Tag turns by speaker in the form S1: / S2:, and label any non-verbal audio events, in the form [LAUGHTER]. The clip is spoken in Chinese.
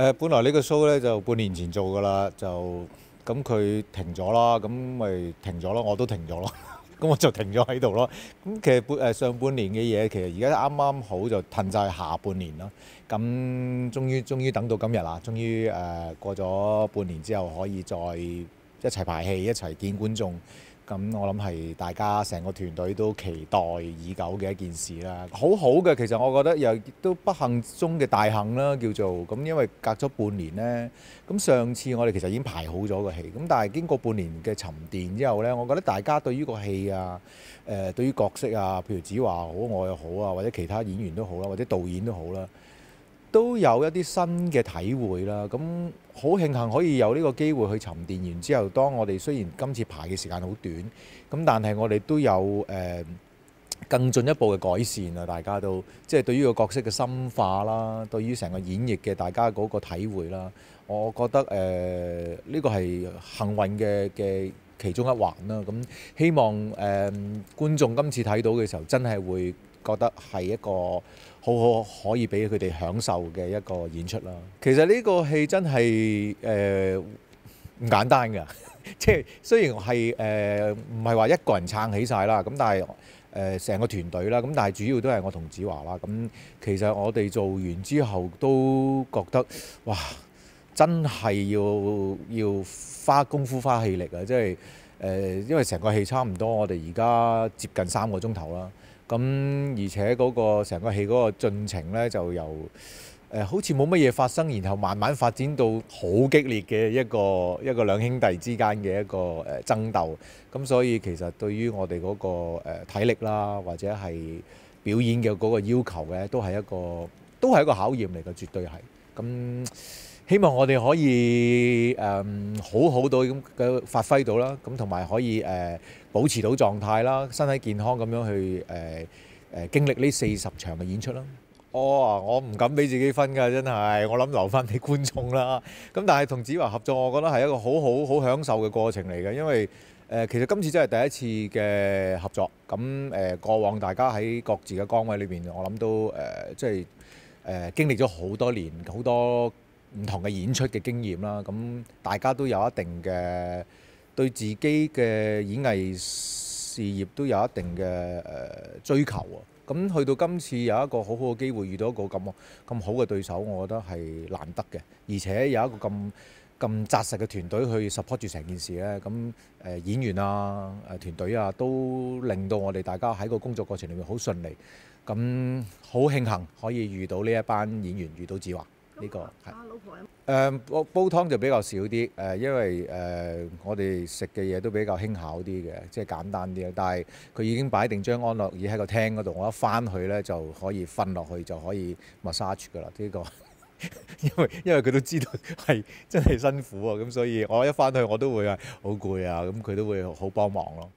S1: 誒，本來呢個 show 咧就半年前做㗎啦，就咁佢停咗啦，咁咪停咗咯，我都停咗咯，[LAUGHS] 咁我就停咗喺度咯。咁其實半誒上半年嘅嘢，其實而家啱啱好就褪晒下半年啦。咁終於終於等到今日啦，終於誒過咗半年之後可以再一齊排戲，一齊見觀眾。咁我諗係大家成個團隊都期待已久嘅一件事啦，好好嘅其實我覺得又都不幸中嘅大幸啦，叫做咁因為隔咗半年呢，咁上次我哋其實已經排好咗個戲，咁但係經過半年嘅沉澱之後呢，我覺得大家對於個戲啊，誒對於角色啊，譬如子華好我又好啊，或者其他演員都好啦，或者導演都好啦，都有一啲新嘅體會啦，咁。好慶幸可以有呢個機會去沉澱完之後，當我哋雖然今次排嘅時間好短，咁但係我哋都有誒更進一步嘅改善啊！大家都即係對於個角色嘅深化啦，對於成個演繹嘅大家嗰個體會啦，我覺得誒呢個係幸運嘅嘅其中一環啦。咁希望誒觀眾今次睇到嘅時候，真係會。覺得係一個好好可以俾佢哋享受嘅一個演出啦。其實呢個戲真係誒唔簡單㗎，[LAUGHS] 即係雖然係誒唔係話一個人撐起晒啦，咁但係誒成個團隊啦。咁但係主要都係我同子華啦。咁其實我哋做完之後都覺得哇，真係要要花功夫、花氣力啊！即係誒，因為成個戲差唔多，我哋而家接近三個鐘頭啦。咁而且嗰個成個戲嗰個進程咧，就由誒好似冇乜嘢發生，然後慢慢發展到好激烈嘅一個一個兩兄弟之間嘅一個誒爭鬥。咁所以其實對於我哋嗰個誒體力啦，或者係表演嘅嗰個要求呢，都係一個都係一個考驗嚟嘅，絕對係。咁希望我哋可以誒好好到咁嘅發揮到啦，咁同埋可以誒保持到狀態啦，身體健康咁樣去誒誒經歷呢四十場嘅演出啦。哦，我唔敢俾自己分㗎，真係我諗留翻俾觀眾啦。咁但係同子華合作，我覺得係一個好好好享受嘅過程嚟嘅，因為誒其實今次真係第一次嘅合作。咁誒過往大家喺各自嘅崗位裏邊，我諗都誒即係誒經歷咗好多年好多。唔同嘅演出嘅經驗啦，咁大家都有一定嘅對自己嘅演藝事業都有一定嘅誒追求喎。咁去到今次有一個好好嘅機會，遇到一個咁咁好嘅對手，我覺得係難得嘅。而且有一個咁咁紮實嘅團隊去 support 住成件事咧，咁誒演員啊、誒團隊啊，都令到我哋大家喺個工作過程裏面好順利。咁好慶幸可以遇到呢一班演員，遇到子華。呢個係誒，煲湯就比較少啲誒，因為誒我哋食嘅嘢都比較輕巧啲嘅，即係簡單啲。但係佢已經擺定張安樂椅喺個廳嗰度，我一翻去咧就可以瞓落去，就可以 massage 㗎啦。呢個 [LAUGHS] 因為因為佢都知道係真係辛苦啊，咁所以我一翻去我都會係好攰啊，咁佢都會好幫忙咯。